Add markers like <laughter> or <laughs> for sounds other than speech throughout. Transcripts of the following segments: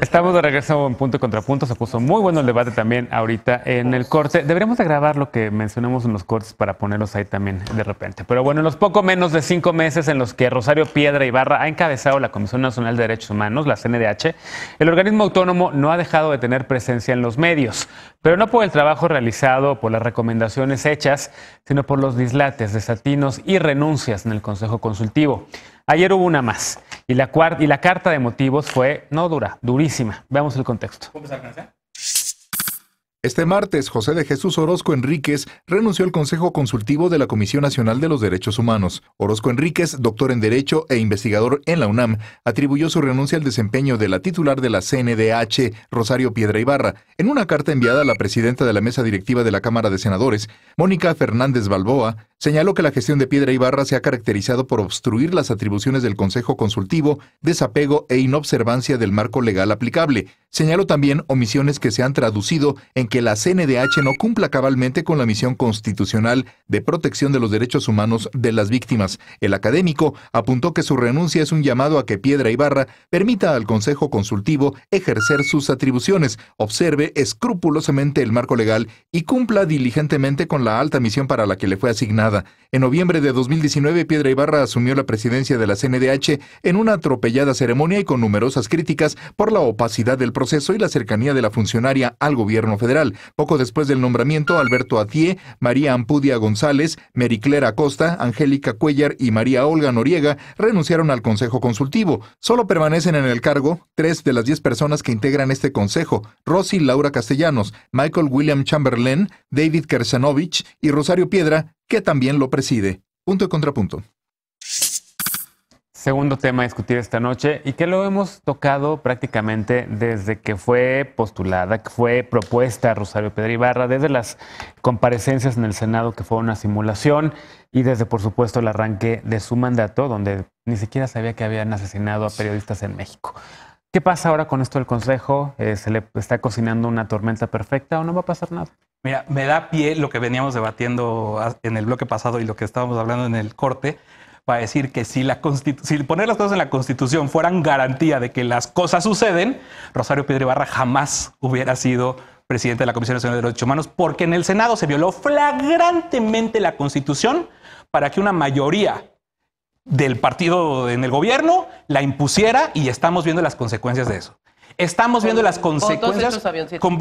Estamos de regreso en punto y contrapunto. Se puso muy bueno el debate también ahorita en el corte. Deberíamos de grabar lo que mencionamos en los cortes para ponerlos ahí también de repente. Pero bueno, en los poco menos de cinco meses en los que Rosario Piedra Ibarra ha encabezado la Comisión Nacional de Derechos Humanos, la CNDH, el organismo autónomo no ha dejado de tener presencia en los medios pero no por el trabajo realizado, por las recomendaciones hechas, sino por los dislates, desatinos y renuncias en el Consejo Consultivo. Ayer hubo una más y la, y la carta de motivos fue no dura, durísima. Veamos el contexto. Este martes, José de Jesús Orozco Enríquez renunció al Consejo Consultivo de la Comisión Nacional de los Derechos Humanos. Orozco Enríquez, doctor en Derecho e investigador en la UNAM, atribuyó su renuncia al desempeño de la titular de la CNDH, Rosario Piedra Ibarra, en una carta enviada a la presidenta de la mesa directiva de la Cámara de Senadores, Mónica Fernández Balboa, señaló que la gestión de Piedra Ibarra se ha caracterizado por obstruir las atribuciones del Consejo Consultivo, desapego e inobservancia del marco legal aplicable. Señaló también omisiones que se han traducido en que la CNDH no cumpla cabalmente con la misión constitucional de protección de los derechos humanos de las víctimas. El académico apuntó que su renuncia es un llamado a que Piedra Ibarra permita al Consejo Consultivo ejercer sus atribuciones, observe escrupulosamente el marco legal y cumpla diligentemente con la alta misión para la que le fue asignada en noviembre de 2019, Piedra Ibarra asumió la presidencia de la CNDH en una atropellada ceremonia y con numerosas críticas por la opacidad del proceso y la cercanía de la funcionaria al gobierno federal. Poco después del nombramiento, Alberto Atié, María Ampudia González, Mericlera Acosta, Angélica Cuellar y María Olga Noriega renunciaron al Consejo Consultivo. Solo permanecen en el cargo tres de las diez personas que integran este consejo, Rosy Laura Castellanos, Michael William Chamberlain, David Kersanovich y Rosario Piedra, que también lo preside. Punto y contrapunto. Segundo tema a discutir esta noche y que lo hemos tocado prácticamente desde que fue postulada, que fue propuesta a Rosario Ibarra, desde las comparecencias en el Senado que fue una simulación y desde por supuesto el arranque de su mandato donde ni siquiera sabía que habían asesinado a periodistas en México. ¿Qué pasa ahora con esto del Consejo? Eh, ¿Se le está cocinando una tormenta perfecta o no va a pasar nada? Mira, me da pie lo que veníamos debatiendo ah, en el bloque pasado y lo que estábamos hablando en el corte, para decir que si, la si poner las cosas en la Constitución fueran garantía de que las cosas suceden, Rosario Pedro Ibarra jamás hubiera sido presidente de la Comisión Nacional de Derechos Humanos, porque en el Senado se violó flagrantemente la Constitución para que una mayoría del partido en el gobierno la impusiera y estamos viendo las consecuencias de eso. Estamos viendo las consecuencias.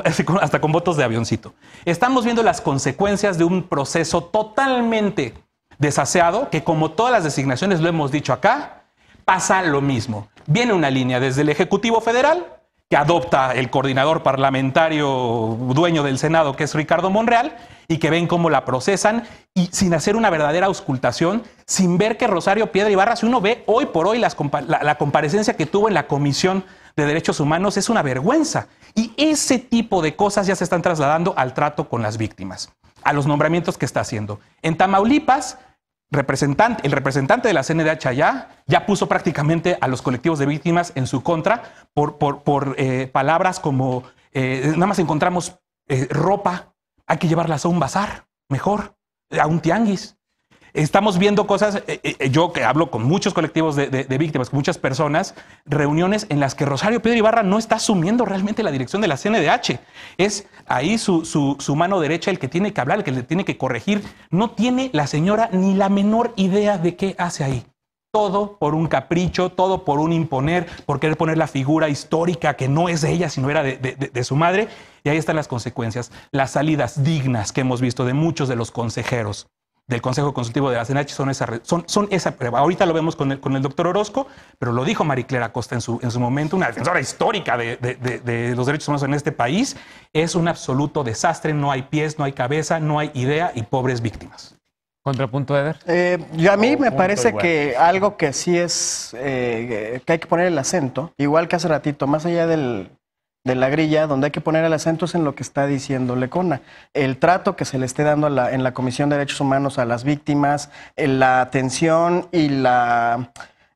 <laughs> hasta con votos de avioncito. Estamos viendo las consecuencias de un proceso totalmente desaseado, que como todas las designaciones lo hemos dicho acá, pasa lo mismo. Viene una línea desde el Ejecutivo Federal, que adopta el coordinador parlamentario dueño del Senado, que es Ricardo Monreal, y que ven cómo la procesan y sin hacer una verdadera auscultación, sin ver que Rosario Piedra Ibarra, si uno ve hoy por hoy la, comparecencia que tuvo en la comisión de derechos humanos es una vergüenza. Y ese tipo de cosas ya se están trasladando al trato con las víctimas, a los nombramientos que está haciendo. En Tamaulipas, representante, el representante de la CNDH allá ya puso prácticamente a los colectivos de víctimas en su contra por, eh, palabras como, eh, nada más encontramos eh, ropa, hay que llevarlas a un bazar, mejor, a un tianguis. Estamos viendo cosas, eh, eh, eh, yo que hablo con muchos colectivos de, víctimas, con muchas personas, reuniones en las que Rosario Pedro Ibarra no está asumiendo realmente la dirección de la CNDH. Es ahí su, mano derecha el que tiene que hablar, el que le tiene que corregir. No tiene la señora ni la menor idea de qué hace ahí. Todo por un capricho, todo por un imponer, por querer poner la figura histórica que no es de ella, sino era de, su madre. Y ahí están las consecuencias, las salidas dignas que hemos visto de muchos de los consejeros del Consejo Consultivo de la CNH son esa, son, son esa prueba. Ahorita lo vemos con el, con el doctor Orozco, pero lo dijo Mariclera Costa en su, en su momento, una defensora histórica de, los derechos humanos en este país. Es un absoluto desastre, no hay pies, no hay cabeza, no hay idea y pobres víctimas. ¿Contrapunto, Eder? Eh, yo a mí oh, me parece que algo que sí es, eh, que hay que poner el acento, igual que hace ratito, más allá del, de la grilla, donde hay que poner el acento es en lo que está diciendo Lecona. El trato que se le esté dando en la Comisión de Derechos Humanos a las víctimas, eh, la atención y la...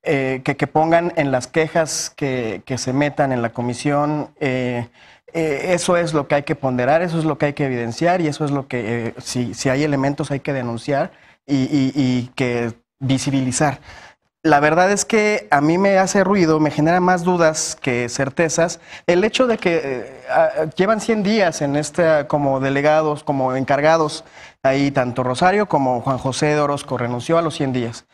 Eh, que, pongan en las quejas que, se metan en la comisión. Eh, eso es lo que hay que ponderar, eso es lo que hay que evidenciar y eso es lo que, si, si, hay elementos, hay que denunciar y, y que visibilizar la verdad es que a mí me hace ruido, me genera más dudas que certezas el hecho de que eh, Ah, llevan 100 días en este, como delegados, como encargados ahí, tanto Rosario como Juan José de Orozco renunció a los 100 días.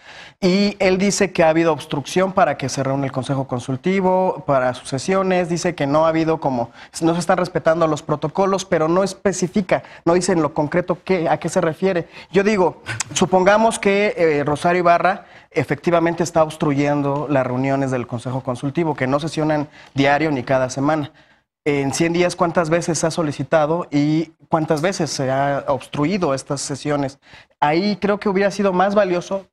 Y él dice que ha habido obstrucción para que se reúna el Consejo Consultivo, para sus sesiones, dice que no ha habido como, no se están respetando los protocolos, pero no especifica, no dice en lo concreto a qué se refiere. Yo digo, supongamos que eh, Rosario Ibarra efectivamente está obstruyendo las reuniones del Consejo Consultivo, que no sesionan diario ni cada semana en 100 días cuántas veces ha solicitado y cuántas veces se ha obstruido estas sesiones. Ahí creo que hubiera sido más valioso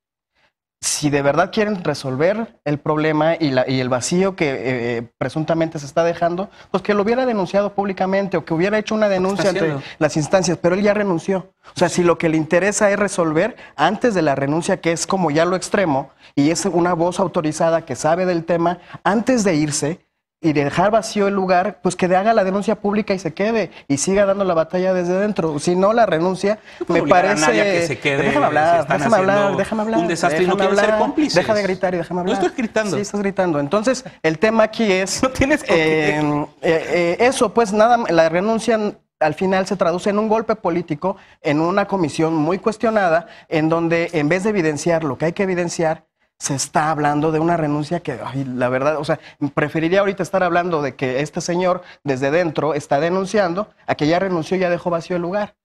si de verdad quieren resolver el problema y, el vacío que eh, eh, presuntamente se está dejando, pues que lo hubiera denunciado públicamente o que hubiera hecho una denuncia ante las instancias, pero él ya renunció. O sea, si lo que le interesa es resolver antes de la renuncia, que es como ya lo extremo, y es una voz autorizada que sabe del tema, antes de irse, y dejar vacío el lugar, pues que haga la denuncia pública y se quede y siga dando la batalla desde dentro. Si no la renuncia, me parece. Que déjame hablar, déjame hablar, déjame hablar. Un desastre no quiero ser cómplice. Deja de gritar y déjame hablar. No estás gritando. Sí, estás gritando. Entonces, el tema aquí es. <laughs> No tienes eh, eh, eh, Eso, pues nada, la renuncia al final se traduce en un golpe político, en una comisión muy cuestionada, en donde en vez de evidenciar lo que hay que evidenciar, se está hablando de una renuncia que, la verdad, o sea, preferiría ahorita estar hablando de que este señor desde dentro está denunciando a que ya renunció y ya dejó vacío el lugar.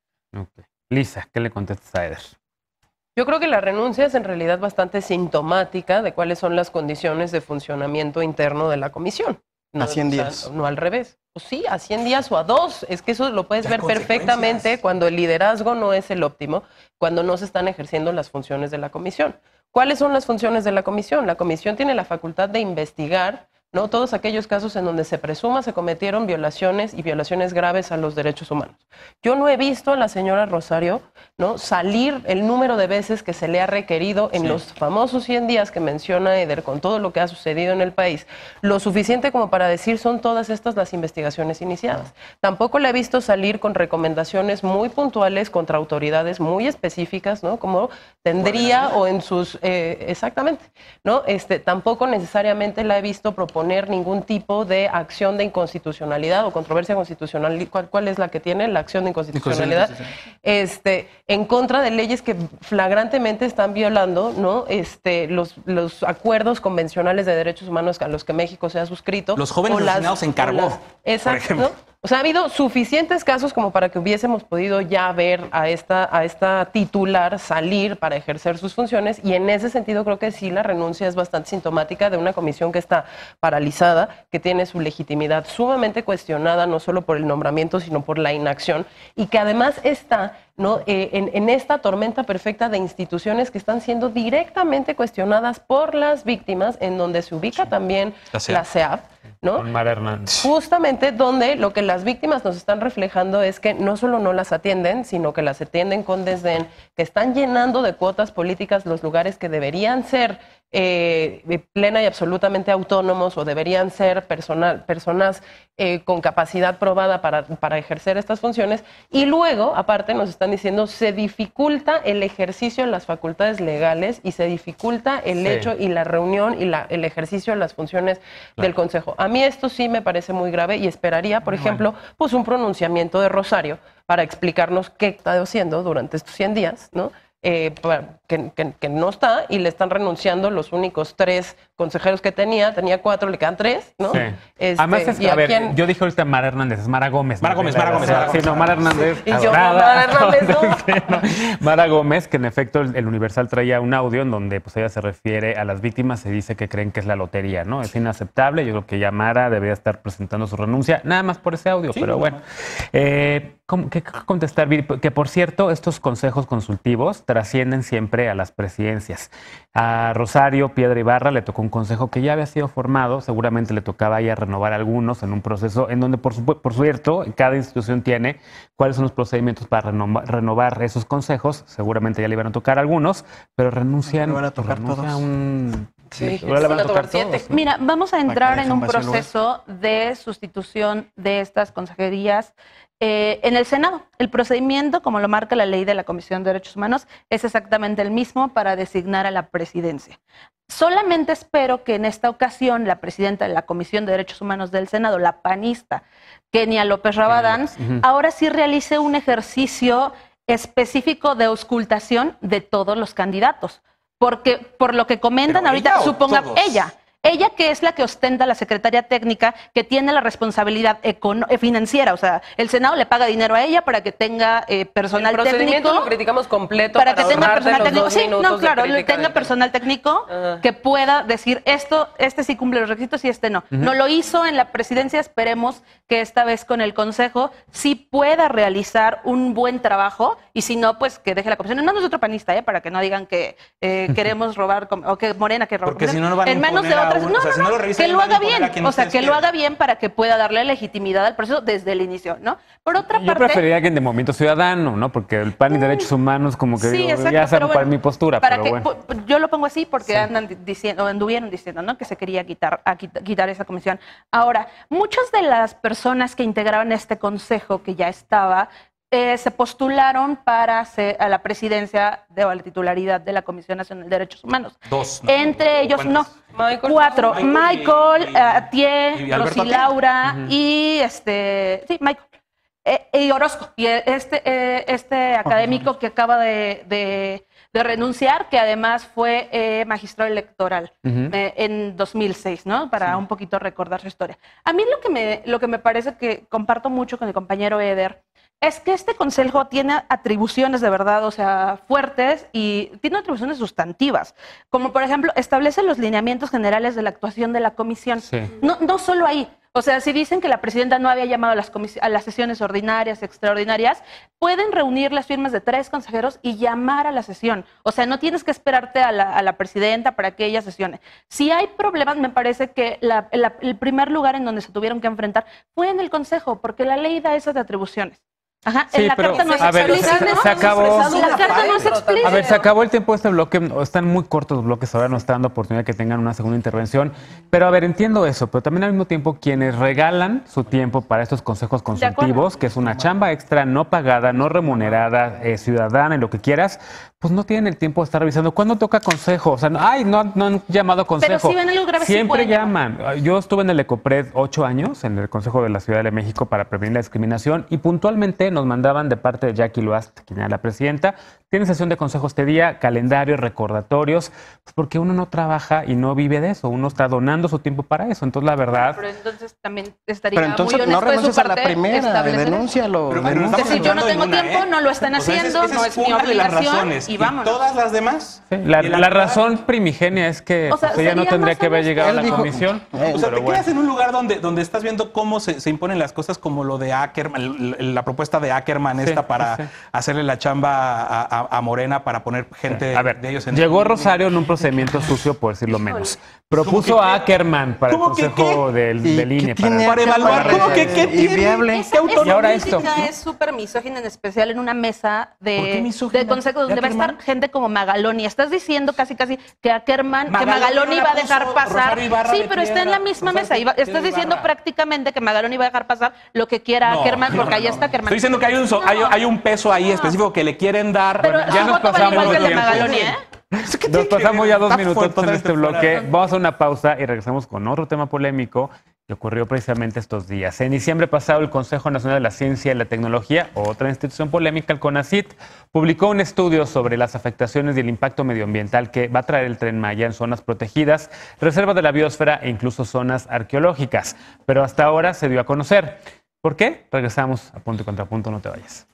Lisa, ¿qué le contestas a Eder? Yo creo que la renuncia es en realidad bastante sintomática de cuáles son las condiciones de funcionamiento interno de la comisión. A 100 días. no al revés. Pues sí, a 100 días o a dos. Es que eso lo puedes ver perfectamente cuando el liderazgo no es el óptimo, cuando no se están ejerciendo las funciones de la comisión. ¿Cuáles son las funciones de la comisión? La comisión tiene la facultad de investigar ¿no? Todos aquellos casos en donde se presuma se cometieron violaciones y violaciones graves a los derechos humanos. Yo no he visto a la señora Rosario, ¿no? Salir el número de veces que se le ha requerido en los famosos 100 días que menciona Eder con todo lo que ha sucedido en el país, lo suficiente como para decir son todas estas las investigaciones iniciadas. Tampoco la he visto salir con recomendaciones muy puntuales contra autoridades muy específicas, ¿no? Como tendría o en sus eh, exactamente, ¿no? Este tampoco necesariamente la he visto proponer ningún tipo de acción de inconstitucionalidad o controversia constitucional, ¿cuál, es la que tiene? La acción de inconstitucionalidad, este, en contra de leyes que flagrantemente están violando ¿no? este, los, los acuerdos convencionales de derechos humanos a los que México se ha suscrito. Los jóvenes asesinados en Exacto. O sea, ha habido suficientes casos como para que hubiésemos podido ya ver a esta, a esta titular salir para ejercer sus funciones y en ese sentido creo que sí la renuncia es bastante sintomática de una comisión que está para que tiene su legitimidad sumamente cuestionada, no solo por el nombramiento, sino por la inacción, y que además está ¿no? Eh, en, esta tormenta perfecta de instituciones que están siendo directamente cuestionadas por las víctimas, en donde se ubica también la CEAF. ¿no? Con Mar Hernández. Justamente donde lo que las víctimas nos están reflejando es que no solo no las atienden, sino que las atienden con desdén, que están llenando de cuotas políticas los lugares que deberían ser eh, plena y absolutamente autónomos o deberían ser personas eh, con capacidad probada para, ejercer estas funciones. Y luego, aparte, nos están diciendo, se dificulta el ejercicio de las facultades legales y se dificulta el hecho y la reunión y la, el ejercicio de las funciones del Consejo. A mí esto sí me parece muy grave y esperaría, por ejemplo, pues un pronunciamiento de Rosario para explicarnos qué está haciendo durante estos 100 días, ¿no? eh, que, no está y le están renunciando los únicos tres consejeros que tenía. Tenía cuatro, le quedan tres, ¿no? Este, Además, a, ver, yo dije ahorita Mara Hernández, es Mara Gómez. Mara Gómez, Mara Gómez. no, Mara Hernández. Y yo, Mara <laughs> Mara Gómez, que en efecto el, Universal traía un audio en donde pues ella se refiere a las víctimas y dice que creen que es la lotería, ¿no? Es inaceptable. Yo creo que ya Mara debería estar presentando su renuncia, nada más por ese audio, pero bueno. Eh, ¿Qué contestar, Que por cierto, estos consejos consultivos trascienden siempre a las presidencias. A Rosario Piedra Ibarra le tocó un consejo que ya había sido formado, seguramente le tocaba ya renovar algunos en un proceso en donde, por, por cierto, cada institución tiene cuáles son los procedimientos para renovar, esos consejos. Seguramente ya le iban a tocar algunos, pero renuncian, a tocar todos. Sí, van a tocar todos, Mira, vamos a entrar en un proceso de sustitución de estas consejerías eh, en el Senado. El procedimiento, como lo marca la ley de la Comisión de Derechos Humanos, es exactamente el mismo para designar a la presidencia. Solamente espero que en esta ocasión la presidenta de la Comisión de Derechos Humanos del Senado, la panista Kenia López Rabadán, ahora sí realice un ejercicio específico de auscultación de todos los candidatos. Porque por lo que comentan ahorita, suponga ella, ella que es la que ostenta la secretaria Técnica, que tiene la responsabilidad eh, financiera, o sea, el Senado le paga dinero a ella para que tenga eh, personal el técnico. lo criticamos completo para, que tenga personal técnico. Sí, no, claro, tenga personal técnico que pueda decir esto, este sí cumple los requisitos y este no. No lo hizo en la presidencia, esperemos que esta vez con el Consejo sí pueda realizar un buen trabajo y si no, pues que deje la comisión. No, no es otro panista, ¿eh? para que no digan que eh, <laughs> queremos robar o que Morena que robar. Porque si no, no van a en manos no, que lo haga bien. O sea, que lo haga bien para que pueda darle legitimidad al proceso desde el inicio, ¿no? Por otra Yo parte. Yo preferiría en de momento Ciudadano, ¿no? Porque el PAN y mm, Derechos Humanos, como que ya saben mi postura. pero Yo lo pongo así porque andan diciendo, anduvieron diciendo, ¿no? Que se quería quitar, quitar esa comisión. Ahora, muchas de las personas que integraban este consejo que ya estaba eh, se postularon para a la presidencia de, o la titularidad de la Comisión Nacional de Derechos Humanos. Dos. Entre ellos, no, cuatro. Michael, Michael y, eh, y Laura y este, sí, Michael. Eh, y Orozco, este, este académico que acaba de de renunciar, que además fue eh, magistrado electoral eh, en 2006, ¿no? Para un poquito recordar su historia. A mí lo que, me, lo que me parece que comparto mucho con el compañero Eder es que este consejo tiene atribuciones de verdad, o sea, fuertes y tiene atribuciones sustantivas, como por ejemplo establece los lineamientos generales de la actuación de la comisión. No, no solo ahí, o sea, si dicen que la presidenta no había llamado a las, a las sesiones ordinarias, extraordinarias, pueden reunir las firmas de tres consejeros y llamar a la sesión. O sea, no tienes que esperarte a la, presidenta para que ella sesione. Si hay problemas, me parece que el primer lugar en donde se tuvieron que enfrentar fue en el Consejo, porque la ley da esas atribuciones. Ajá, sí, en la pero, no se, a ver, se, acabó. A ver, se acabó el tiempo de este bloque. Están muy cortos los bloques ahora, no está dando oportunidad que tengan una segunda intervención. Pero a ver, entiendo eso, pero también al mismo tiempo quienes regalan su tiempo para estos consejos consultivos, que es una chamba extra no pagada, no remunerada, eh, ciudadana y lo que quieras, pues no tienen el tiempo de estar revisando. ¿Cuándo toca consejo? O sea, no, ay, no, han llamado consejo. Pero si ven algo grave, Siempre llaman. Yo estuve en el ECOPRED ocho años, en el Consejo de la Ciudad de México para prevenir la discriminación, y puntualmente nos mandaban de parte de Jackie Loast, quien era la presidenta, Tienes sesión de consejos este día, calendarios, recordatorios, pues, porque uno no trabaja y no vive de eso, uno está donando su tiempo para eso. Entonces, la verdad. Pero, entonces también estaría. Pero entonces muy no renuncies a la primera, denúncialo. Pero, si yo no tengo tiempo, ¿eh? no lo están haciendo, no es, mi obligación. y vamos. Todas las demás. la, razón primigenia es que o pues, no tendría que haber llegado a la comisión. Eh, o sea, te quedas en un lugar donde, donde estás viendo cómo se, se imponen las cosas, como lo de Ackerman, la propuesta de Ackerman esta para hacerle la chamba a a, Morena para poner gente a ver, de ellos Llegó Rosario en un procedimiento sucio, por decirlo menos. Propuso a Ackerman para el Consejo del, INE. Para, evaluar, ¿cómo qué tiene? Esa, y ahora esto. es súper misógina, en especial en una mesa de, Consejo donde va a estar gente como Magaloni. Estás diciendo casi casi que Ackerman, que Magaloni va a dejar pasar. Sí, pero está en la misma mesa. estás diciendo prácticamente que Magaloni va a dejar pasar lo que quiera Ackerman, porque ahí está Ackerman. Estoy diciendo que hay un, hay, hay un peso ahí específico que le quieren dar ya nos pasamos ¿eh? Nos pasamos ya dos minutos en este bloque. Vamos a una pausa y regresamos con otro tema polémico que ocurrió precisamente estos días. En diciembre pasado, el Consejo Nacional de la Ciencia y la Tecnología, otra institución polémica, el CONACIT, publicó un estudio sobre las afectaciones y el impacto medioambiental que va a traer el tren Maya en zonas protegidas, reservas de la biosfera e incluso zonas arqueológicas. Pero hasta ahora se dio a conocer. ¿Por qué? Regresamos a punto y contrapunto, no te vayas.